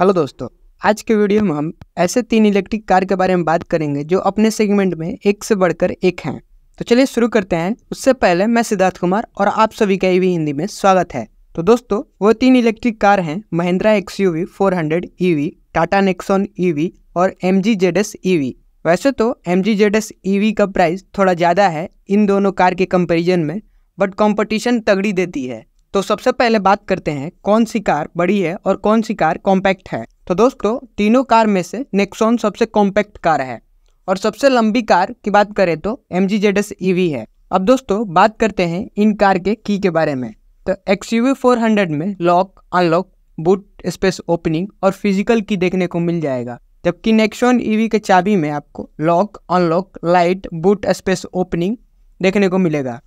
hello दोस्तों आज के वीडियो में हम ऐसे तीन इलेक्ट्रिक कार के बारे में बात करेंगे जो अपने सेगमेंट में एक से बढ़कर एक हैं तो चलिए शुरू करते हैं उससे पहले मैं सिद्धार्थ कुमार और आप सभी का ईवी हिंदी में स्वागत है तो दोस्तों वो तीन इलेक्ट्रिक कार हैं Mahindra X U V four hundred E e V Tata Nexon E e V और M G Z S E V वैसे तो M G Z S E V का प्राइस थोड़ा ज़्यादा है इन दोनों कार के कंपेरिजन में बट कॉम्पटिशन तगड़ी देती है तो सबसे पहले बात करते हैं कौन सी कार बड़ी है और कौन सी कार कॉम्पैक्ट है तो दोस्तों तीनों कार में से नेक्सॉन सबसे कॉम्पैक्ट कार है और सबसे लंबी कार की बात करें तो M G Z S E V है अब दोस्तों बात करते हैं इन कार के की के बारे में तो X U V four hundred में lock unlock boot space opening और फिजिकल की देखने को मिल जाएगा जबकि नेक्सॉन ईवी e के चाबी में आपको lock unlock light boot space opening देखने को मिलेगा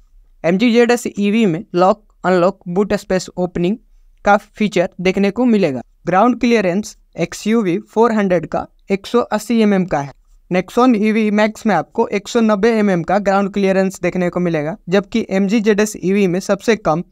M G Z S E V में lock unlock boot space opening का फीचर देखने को मिलेगा ground clearance X U V four hundred का एक सौ अस्सी एम एम का है नेक्सॉन ईवी मैक्स में आपको 190 mm का ग्राउंड क्लियरेंस देखने को मिलेगा जबकि M G Z S EV में सबसे कम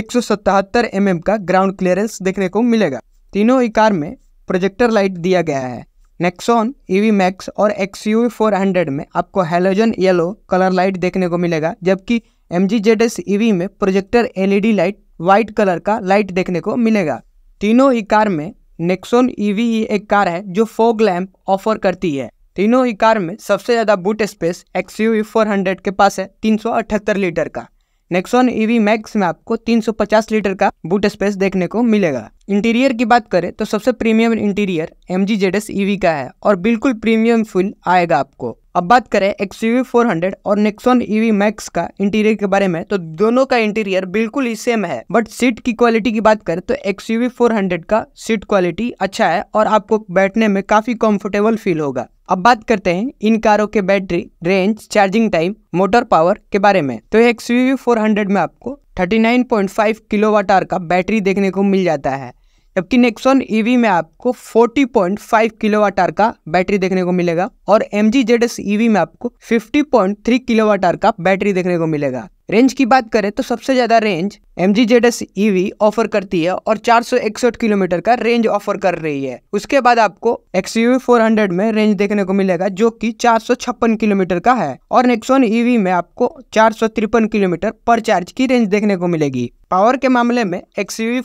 एक सौ mm का ग्राउंड क्लियरेंस देखने को मिलेगा तीनों ही कार में प्रोजेक्टर लाइट दिया गया है नेक्सोन ईवी मैक्स और एक्स यू फोर हंड्रेड में आपको हेलोजन येलो कलर लाइट देखने को मिलेगा जबकि M G Z S EV में projector LED light white colour का लाइट देखने को मिलेगा तीनों ही कार में नेक्सोन ई वी एक कार है जो फोग लैम्प ऑफर करती है तीनों ही कार में सबसे ज़्यादा boot space X U four hundred के पास है तीन सौ अठहत्तर लीटर का नेक्सोन ईवी मैक्स में आपको तीन सौ पचास लीटर का बूट स्पेस देखने को मिलेगा इंटीरियर की बात करें तो सबसे premium interior M G Z S EV का है और बिल्कुल प्रीमियम फील आएगा आपको अब बात करें एक्स वी फोर हंड्रेड और नेक्सोन ईवी मैक्स का इंटीरियर के बारे में तो दोनों का इंटीरियर बिल्कुल ही सेम है बट सीट की क्वालिटी की बात करें तो एक्स वी फोर हंड्रेड का सीट क्वालिटी अच्छा है और आपको बैठने में काफी कंफर्टेबल फील होगा अब बात करते हैं इन कारों के battery range charging time motor power के बारे में तो एक्स वी फोर हंड्रेड में आपको 39.5 किलोवाट आर का बैटरी देखने को मिल जाता है जबकि नेक्सॉन ईवी e में आपको 40.5 किलोवाट आर का बैटरी देखने को मिलेगा और M G Z S EV में आपको 50.3 किलोवाट आर का बैटरी देखने को मिलेगा रेंज की बात करें तो सबसे ज़्यादा range M G Z S EV offer करती है और चार किलोमीटर का रेंज ऑफर कर रही है उसके बाद आपको एक्स यू में रेंज देखने को मिलेगा जो कि चार किलोमीटर का है और नेक्सोन ईवी e में आपको चार किलोमीटर पर चार्ज की रेंज देखने को मिलेगी पावर के मामले में एक्स यू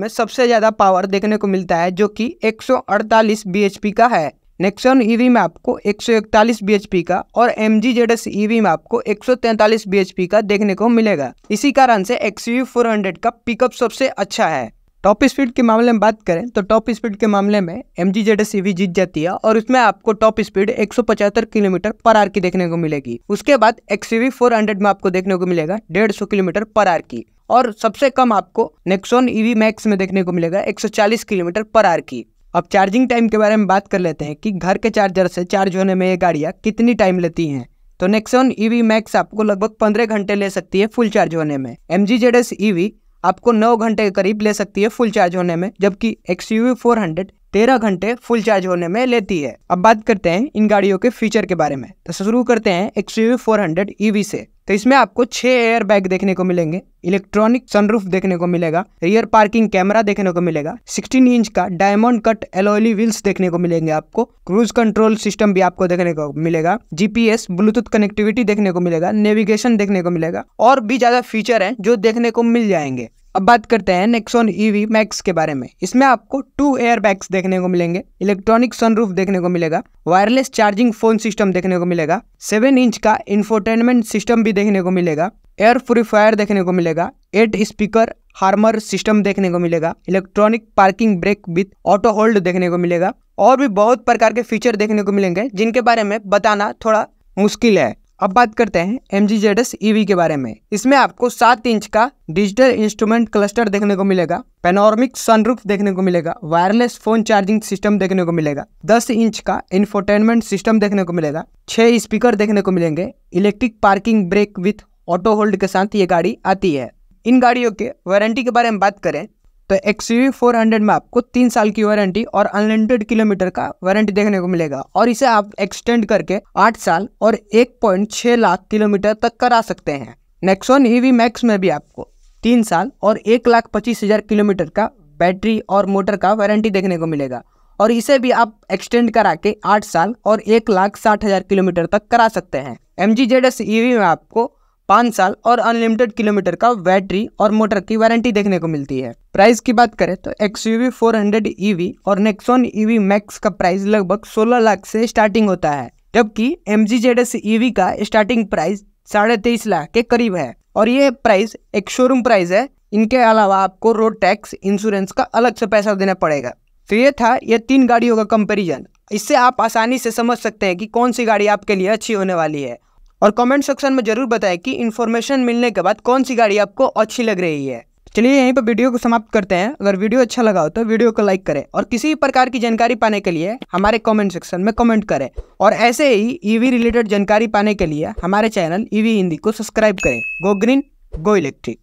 में सबसे ज्यादा पावर देखने को मिलता है जो कि 148 पी का है नेक्सॉन ई में आपको 141 bhp का और M G Z S EV में आपको 143 bhp का देखने को मिलेगा इसी कारण से एक्सयू 400 का पिकअप सबसे अच्छा है टॉप स्पीड के मामले में बात करें तो टॉप स्पीड के मामले में M G Z S EV जीत जाती है और उसमें आपको top speed 175 kilometre per hour की देखने को मिलेगी उसके बाद एक्सयूवी 400 में आपको देखने को मिलेगा 150 किलोमीटर पर आर की और सबसे कम आपको नेक्सोन ईवी मैक्स में देखने को मिलेगा 140 किलोमीटर पर आर की अब चार्जिंग टाइम के बारे में बात कर लेते हैं कि घर के चार्जर से चार्ज होने में ये गाड़ियाँ कितनी टाइम लेती हैं तो नेक्सोन ईवी मैक्स आपको लगभग पंद्रह घंटे ले सकती है फुल चार्ज होने में M G Z S EV आपको नौ घंटे के करीब ले सकती है फुल चार्ज होने में जबकि X U V four hundred तेरह घंटे फुल चार्ज होने में लेती है अब बात करते हैं इन गाड़ियों के फीचर के बारे में तो शुरू करते हैं एक्सयूवी हंड्रेड ईवी से तो इसमें आपको छह एयर बैग देखने को मिलेंगे इलेक्ट्रॉनिक सनरूफ देखने को मिलेगा रियर पार्किंग कैमरा देखने को मिलेगा 16 इंच का डायमंड कट एलोली व्हील्स देखने को मिलेंगे आपको क्रूज कंट्रोल सिस्टम भी आपको देखने को मिलेगा जीपीएस ब्लूटूथ कनेक्टिविटी देखने को मिलेगा नेविगेशन देखने को मिलेगा और भी ज्यादा फीचर है जो देखने को मिल जाएंगे अब बात करते हैं नेक्सोन ईवी मैक्स के बारे में इसमें आपको टू एयर बैग्स देखने को मिलेंगे इलेक्ट्रॉनिक सनरूफ देखने को मिलेगा वायरलेस चार्जिंग फोन सिस्टम देखने को मिलेगा सेवन इंच का इंफोटेनमेंट सिस्टम भी देखने को मिलेगा एयर प्योरीफायर देखने को मिलेगा एट स्पीकर हार्मर सिस्टम देखने को मिलेगा electronic parking brake with auto hold देखने को मिलेगा और भी बहुत प्रकार के फीचर देखने को मिलेंगे जिनके बारे में बताना थोड़ा मुश्किल है अब बात करते हैं M G Z S EV के बारे में इसमें आपको सात इंच का डिजिटल इंस्ट्रूमेंट क्लस्टर देखने को मिलेगा पेनोरमिक सनरूफ देखने को मिलेगा वायरलेस फोन चार्जिंग सिस्टम देखने को मिलेगा दस इंच का इन्फोटेनमेंट सिस्टम देखने को मिलेगा छह स्पीकर देखने को मिलेंगे electric parking brake with auto hold के साथ ये गाड़ी आती है इन गाड़ियों के वारंटी के बारे में बात करें तो एक्स फोर हंड्रेड में आपको तीन साल की वारंटी और अनलिमिटेड किलोमीटर का वारंटी देखने को मिलेगा और इसे आप एक्सटेंड करके आठ साल और एक पॉइंट छः लाख किलोमीटर तक करा सकते हैं नेक्सॉन ईवी मैक्स में भी आपको तीन साल और एक लाख पच्चीस हज़ार किलोमीटर का बैटरी और मोटर का वारंटी देखने को मिलेगा और इसे भी आप एक्सटेंड करा के आठ साल और एक लाख साठ हज़ार किलोमीटर तक करा सकते हैं M G Z S E में आपको पाँच साल और अनलिमिटेड किलोमीटर का बैटरी और मोटर की वारंटी देखने को मिलती है प्राइस की बात करें तो X U V four hundred EV और नेक्सोन ईवी मैक्स का प्राइस लगभग सोलह लाख से स्टार्टिंग होता है जबकि M G Z S EV का स्टार्टिंग प्राइस साढ़े तेईस लाख के करीब है और ये प्राइस एक शोरूम प्राइस है इनके अलावा आपको रोड टैक्स इंश्योरेंस का अलग से पैसा देना पड़ेगा तो ये था ये तीन गाड़ियों का कंपेरिजन इससे आप आसानी से समझ सकते हैं कि कौन सी गाड़ी आपके लिए अच्छी होने वाली है और कमेंट सेक्शन में ज़रूर बताएं कि इन्फॉर्मेशन मिलने के बाद कौन सी गाड़ी आपको अच्छी लग रही है चलिए यहीं पर वीडियो को समाप्त करते हैं अगर वीडियो अच्छा लगा हो तो वीडियो को लाइक करें और किसी भी प्रकार की जानकारी पाने के लिए हमारे कमेंट सेक्शन में कमेंट करें और ऐसे ही ईवी रिलेटेड जानकारी पाने के लिए हमारे चैनल ईवी हिंदी को सब्सक्राइब करें गो ग्रीन गो इलेक्ट्रिक